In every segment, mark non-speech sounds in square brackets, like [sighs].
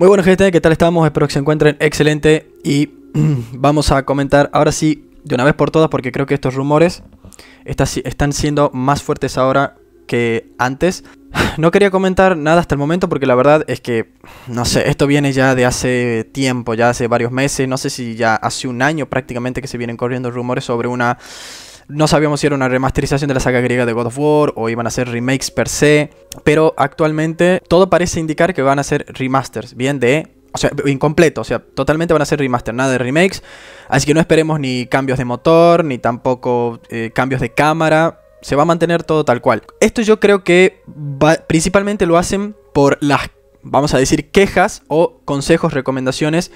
Muy bueno gente, ¿qué tal estamos? Espero que se encuentren excelente y [clears throat] vamos a comentar ahora sí de una vez por todas porque creo que estos rumores están siendo más fuertes ahora que antes. [sighs] No quería comentar nada hasta el momento porque la verdad es que, no sé, esto viene ya de hace tiempo, ya hace varios meses, no sé si ya hace un año prácticamente que se vienen corriendo rumores sobre una no sabíamos si era una remasterización de la saga griega de God of War o iban a ser remakes per se, pero actualmente todo parece indicar que van a ser remasters, bien de o sea, incompleto, o sea, totalmente van a ser remaster, nada de remakes. Así que no esperemos ni cambios de motor, ni tampoco eh, cambios de cámara. Se va a mantener todo tal cual. Esto yo creo que principalmente lo hacen por las, vamos a decir, quejas o consejos, recomendaciones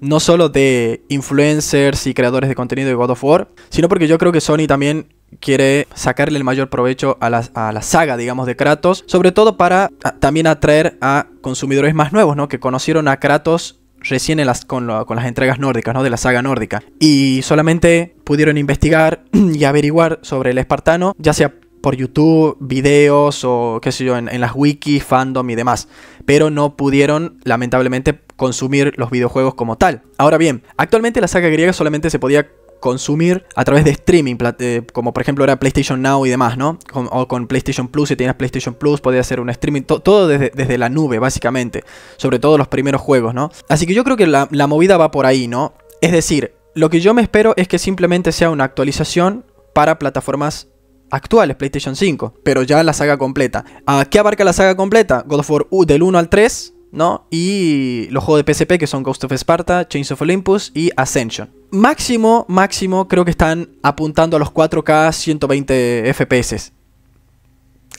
no solo de influencers y creadores de contenido de God of War, sino porque yo creo que Sony también quiere sacarle el mayor provecho a la, saga, digamos, de Kratos, sobre todo para también atraer a consumidores más nuevos, ¿no? Que conocieron a Kratos recién en las, con, con, las entregas nórdicas, ¿no? De la saga nórdica. Y solamente pudieron investigar [clears throat] y averiguar sobre el espartano, ya sea por YouTube, videos o qué sé yo, en, las wikis, fandom y demás, pero no pudieron lamentablemente consumir los videojuegos como tal. Ahora bien, actualmente la saga griega solamente se podía consumir a través de streaming, eh, como por ejemplo era PlayStation Now y demás, ¿no? o con PlayStation Plus, si tenías PlayStation Plus, podías hacer un streaming, todo desde, la nube, básicamente, sobre todo los primeros juegos, ¿no? Así que yo creo que la, la movida va por ahí, ¿no? Es decir, lo que yo me espero es que simplemente sea una actualización para plataformas actuales, PlayStation 5, pero ya la saga completa. ¿Qué abarca la saga completa? God of War U del 1 al 3, ¿no? Y los juegos de PSP que son Ghost of Sparta, Chains of Olympus y Ascension. Máximo, máximo, creo que están apuntando a los 4K 120 FPS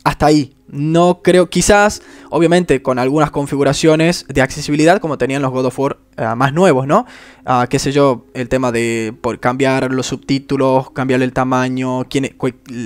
hasta ahí. No creo, quizás, obviamente, con algunas configuraciones de accesibilidad, como tenían los God of War eh, más nuevos, ¿no? Que ah, qué sé yo, el tema de por cambiar los subtítulos, cambiar el tamaño, e,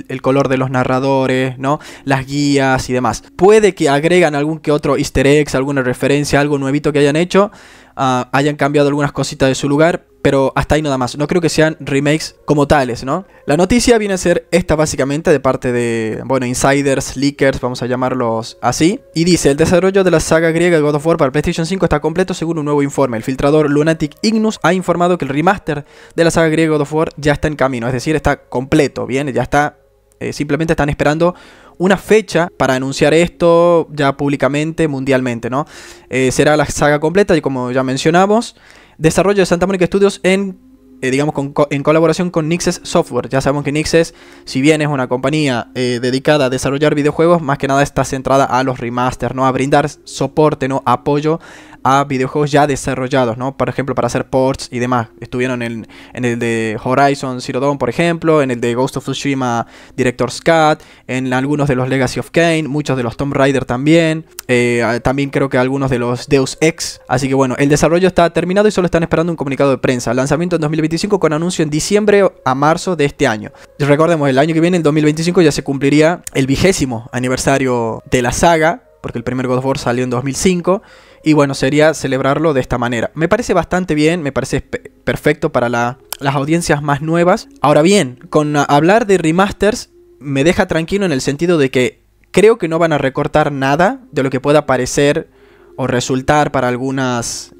el color de los narradores, ¿no? Las guías y demás. Puede que agregan algún que otro easter egg, alguna referencia, algo nuevito que hayan hecho. Ah, hayan cambiado algunas cositas de su lugar, pero hasta ahí nada más. No creo que sean remakes como tales, ¿no? La noticia viene a ser esta básicamente de parte de, bueno, insiders, leakers, vamos a llamarlos así. Y dice, el desarrollo de la saga griega God of War para PlayStation 5 está completo según un nuevo informe. El filtrador Lunatic Ignus ha informado que el remaster de la saga griega God of War ya está en camino, es decir, está completo, bien, ya está eh, simplemente están esperando una fecha para anunciar esto ya públicamente, mundialmente, ¿no? Eh, será la saga completa, y como ya mencionamos. Desarrollo de Santa Monica Studios en eh, digamos, en colaboración con Nixes Software. Ya sabemos que Nixes, si bien es una compañía eh, dedicada a desarrollar videojuegos, más que nada está centrada a los remasters, ¿no? A brindar soporte, ¿no? Apoyo a videojuegos ya desarrollados, ¿no? Por ejemplo, para hacer ports y demás. Estuvieron en, el de Horizon Zero Dawn, por ejemplo, en el de Ghost of Tsushima Director's Cut, en algunos de los Legacy of Kane, muchos de los Tomb Raider también, eh, también creo que algunos de los Deus Ex. Así que bueno, el desarrollo está terminado y solo están esperando un comunicado de prensa. Lanzamiento en 2023 con anuncio en diciembre a marzo de este año. Recordemos, el año que viene, el 2025, ya se cumpliría el vigésimo aniversario de la saga, porque el primer God of War salió en 2005. Y bueno, sería celebrarlo de esta manera. Me parece bastante bien, me parece perfecto para las audiencias más nuevas. Ahora bien, con hablar de remasters, me deja tranquilo en el sentido de que creo que no van a recortar nada de lo que pueda parecer o resultar para algunas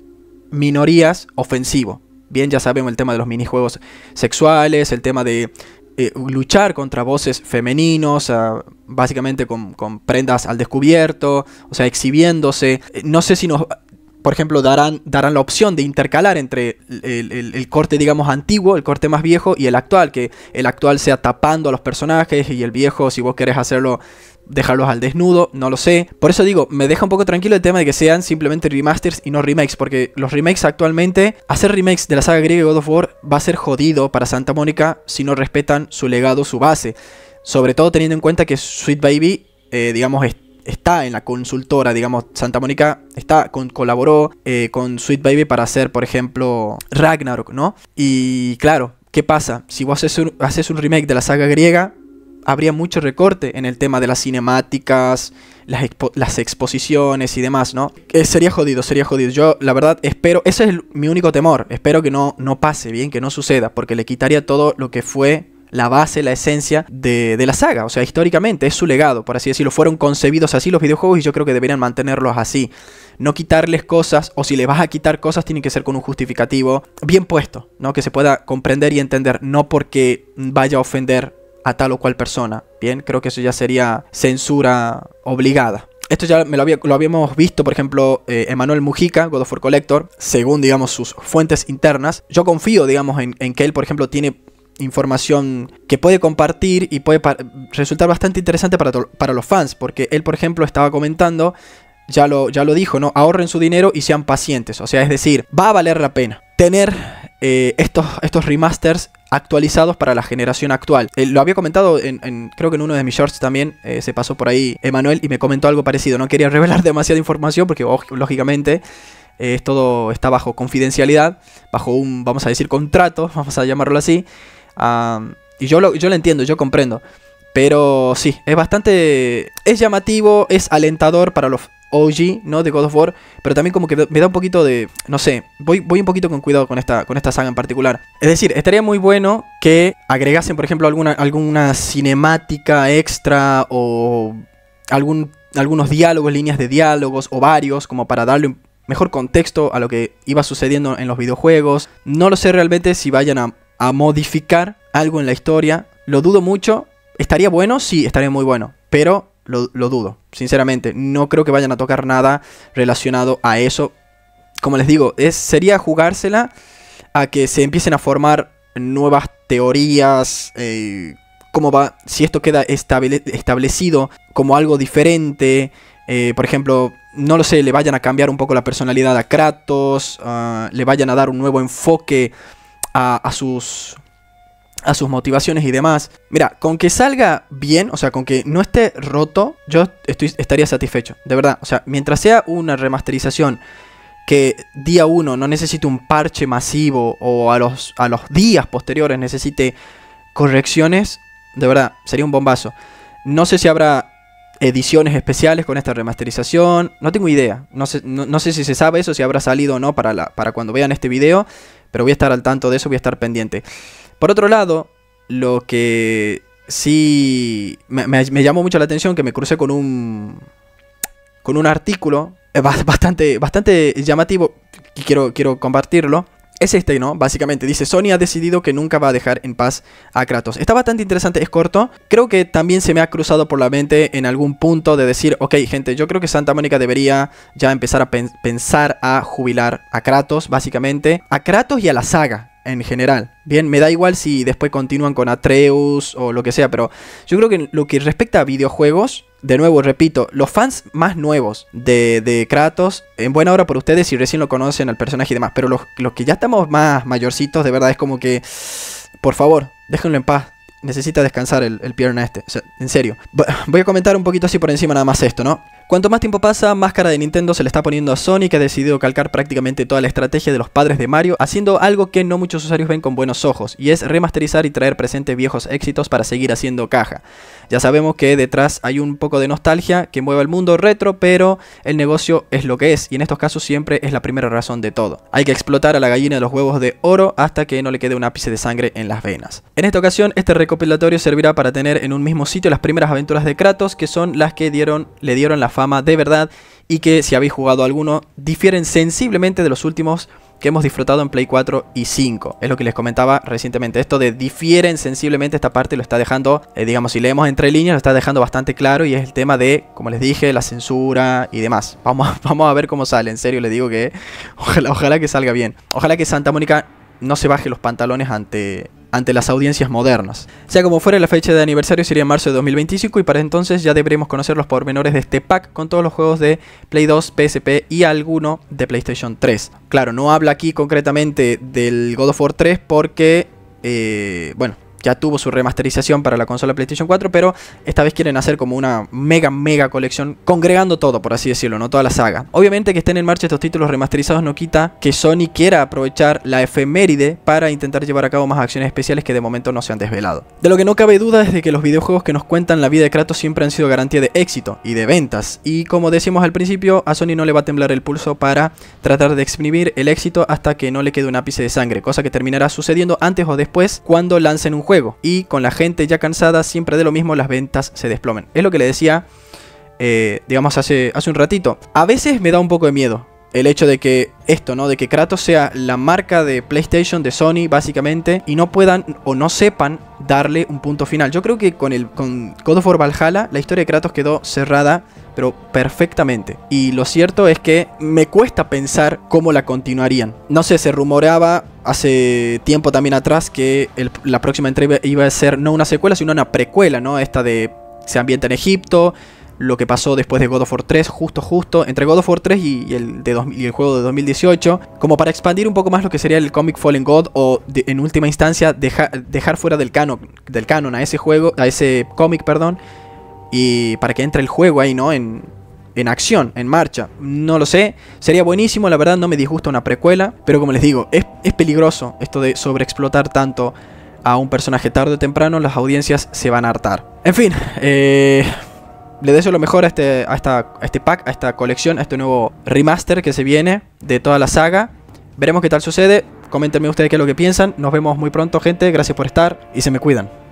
minorías ofensivo. Bien, ya sabemos el tema de los minijuegos sexuales, el tema de eh, luchar contra voces femeninos, ah, básicamente con, con, prendas al descubierto, o sea, exhibiéndose. Eh, no sé si nos por ejemplo, darán, darán la opción de intercalar entre el, corte, digamos, antiguo, el corte más viejo y el actual, que el actual sea tapando a los personajes y el viejo, si vos querés hacerlo, dejarlos al desnudo, no lo sé. Por eso digo, me deja un poco tranquilo el tema de que sean simplemente remasters y no remakes, porque los remakes actualmente, hacer remakes de la saga griega God of War va a ser jodido para Santa Mónica si no respetan su legado, su base. Sobre todo teniendo en cuenta que Sweet Baby, eh, digamos, es está en la consultora, digamos, Santa Mónica está, con, colaboró eh, con Sweet Baby para hacer, por ejemplo, Ragnarok, ¿no? Y claro, ¿qué pasa? Si vos haces un, un remake de la saga griega, habría mucho recorte en el tema de las cinemáticas, las, las exposiciones y demás, ¿no? que eh, sería jodido, sería jodido. Yo, la verdad, espero, ese es mi único temor, espero que no, no pase bien, que no suceda, porque le quitaría todo lo que fue la base, la esencia de, la saga. O sea, históricamente es su legado, por así decirlo. Fueron concebidos así los videojuegos y yo creo que deberían mantenerlos así. No quitarles cosas, o si le vas a quitar cosas, tiene que ser con un justificativo bien puesto, ¿no? Que se pueda comprender y entender, no porque vaya a ofender a tal o cual persona. Bien, creo que eso ya sería censura obligada. Esto ya me lo, había, lo habíamos visto, por ejemplo, Emanuel eh, Mujica, God of War Collector, según, digamos, sus fuentes internas. Yo confío, digamos, en, en que él, por ejemplo, tiene información que puede compartir y puede resultar bastante interesante para, para los fans, porque él, por ejemplo, estaba comentando, ya lo, ya lo dijo, ¿no? Ahorren su dinero y sean pacientes, o sea, es decir, va a valer la pena tener eh, estos, estos remasters actualizados para la generación actual. Eh, lo había comentado en, creo que en uno de mis shorts también, eh, se pasó por ahí Emanuel y me comentó algo parecido. No quería revelar [laughs] demasiada información porque lógicamente todo está bajo confidencialidad, bajo un, vamos a decir, contrato, [laughs] vamos a llamarlo así y yo lo, yo lo entiendo, yo comprendo. Pero sí, es bastante. Es llamativo, es alentador para los OG, ¿no? De God of War. Pero también como que me da un poquito de. No sé. Voy, voy un poquito con cuidado con esta, con esta saga en particular. Es decir, estaría muy bueno que agregasen, por ejemplo, alguna, alguna cinemática extra. O. algún. algunos diálogos, líneas de diálogos, o varios, como para darle un mejor contexto a lo que iba sucediendo en los videojuegos. No lo sé realmente si vayan a a modificar algo en la historia. Lo dudo mucho. ¿Estaría bueno? Sí, estaría muy bueno. Pero lo, dudo, sinceramente. No creo que vayan a tocar nada relacionado a eso. Como les digo, es, sería jugársela a que se empiecen a formar nuevas teorías. Eh, cómo va, si esto queda estable, establecido como algo diferente. Eh, por ejemplo, no lo sé, le vayan a cambiar un poco la personalidad a Kratos, ah, le vayan a dar un nuevo enfoque a, sus a sus motivaciones y demás. Mira, con que salga bien, o sea, con que no esté roto, yo estaría satisfecho, de verdad. O sea, mientras sea una remasterización que día uno no necesite un parche masivo o a los, a los días posteriores necesite correcciones, de verdad, sería un bombazo. No sé si habrá ediciones especiales con esta remasterización, no tengo idea, no sé, sé si se sabe eso, si habrá salido o no para, la, para cuando vean este video, pero voy a estar al tanto de eso, voy a estar pendiente. Por otro lado, lo que sí me, llamó mucho la atención, que me crucé con un, con un artículo bastante, bastante llamativo, y quiero, quiero compartirlo, es este, ¿no? Básicamente dice, Sony ha decidido que nunca va a dejar en paz a Kratos. Está bastante interesante, es corto. Creo que también se me ha cruzado por la mente en algún punto de decir, ok gente, yo creo que Santa Mónica debería ya empezar a pensar a jubilar a Kratos, básicamente. A Kratos y a la saga en general. Bien, me da igual si después continúan con Atreus o lo que sea, pero yo creo que en lo que respecta a videojuegos, de nuevo, repito, los fans más nuevos de, de, Kratos, en buena hora por ustedes si recién lo conocen al personaje y demás, pero los, que ya estamos más mayorcitos, de verdad es como que, por favor, déjenlo en paz. Necesita descansar el, el pierna este, en serio. Voy a comentar un poquito así por encima nada más esto, ¿no? Cuanto más tiempo pasa, máscara de Nintendo se le está poniendo a Sony, que ha decidido calcar prácticamente toda la estrategia de los padres de Mario, haciendo algo que no muchos usuarios ven con buenos ojos, y es remasterizar y traer presente viejos éxitos para seguir haciendo caja. Ya sabemos que detrás hay un poco de nostalgia que mueve el mundo retro, pero el negocio es lo que es, y en estos casos siempre es la primera razón de todo. Hay que explotar a la gallina de los huevos de oro hasta que no le quede un ápice de sangre en las venas. En esta ocasión, este recopilatorio servirá para tener en un mismo sitio las primeras aventuras de Kratos, que son las que le dieron la fama de verdad y que si habéis jugado alguno difieren sensiblemente de los últimos que hemos disfrutado en Play 4 y 5. Es lo que les comentaba recientemente. Esto de difieren sensiblemente esta parte lo está dejando, eh, digamos, si leemos entre líneas, lo está dejando bastante claro y es el tema de, como les dije, la censura y demás. Vamos a, [laughs] vamos a ver cómo sale. En serio, le digo que [laughs] ojalá, ojalá que salga bien. Ojalá que Santa Mónica no se baje los pantalones ante ante las audiencias modernas. Sea como fuera, la fecha de aniversario sería en marzo de 2025 y para entonces ya deberemos conocer los pormenores de este pack con todos los juegos de Play 2, PSP y alguno de PlayStation 3. Claro, no habla aquí concretamente del God of War 3 porque, eh, bueno, ya tuvo su remasterización para la consola PlayStation 4, pero esta vez quieren hacer como una mega, mega colección, congregando todo, por así decirlo, ¿no? Toda la saga. Obviamente que estén en marcha estos títulos remasterizados no quita que Sony quiera aprovechar la efeméride para intentar llevar a cabo más acciones especiales que de momento no se han desvelado. De lo que no cabe duda es de que los videojuegos que nos cuentan la vida de Kratos siempre han sido garantía de éxito y de ventas, y como decimos al principio, a Sony no le va a temblar el pulso para tratar de exprimir el éxito hasta que no le quede un ápice de sangre, cosa que terminará sucediendo antes o después cuando lancen un juego y con la gente ya cansada siempre de lo mismo, las ventas se desplomen. Es lo que le decía, eh, digamos, hace, hace un ratito. A veces me da un poco de miedo el hecho de que esto, ¿no? De que Kratos sea la marca de PlayStation, de Sony, básicamente, y no puedan o no sepan darle un punto final. Yo creo que con, el, con God of War Valhalla la historia de Kratos quedó cerrada, pero perfectamente. Y lo cierto es que me cuesta pensar cómo la continuarían. No sé, se rumoreaba hace tiempo también atrás que la próxima entrega iba a ser no una secuela, sino una precuela, ¿no? Esta de se ambienta en Egipto, lo que pasó después de God of War 3, justo, justo, entre God of War 3 y, el, de el juego de 2018, como para expandir un poco más lo que sería el cómic Fallen God o en última instancia dejar fuera del canon, del canon a ese juego, a ese cómic, perdón, y para que entre el juego ahí, ¿no? En, en acción, en marcha. No lo sé, sería buenísimo, la verdad no me disgusta una precuela, pero como les digo, es, peligroso esto de sobreexplotar tanto a un personaje tarde o temprano, las audiencias se van a hartar. En fin, eh, le deseo lo mejor a este, a, a este pack, a esta colección, a este nuevo remaster que se viene de toda la saga. Veremos qué tal sucede. Coméntenme ustedes qué es lo que piensan. Nos vemos muy pronto, gente. Gracias por estar y se me cuidan.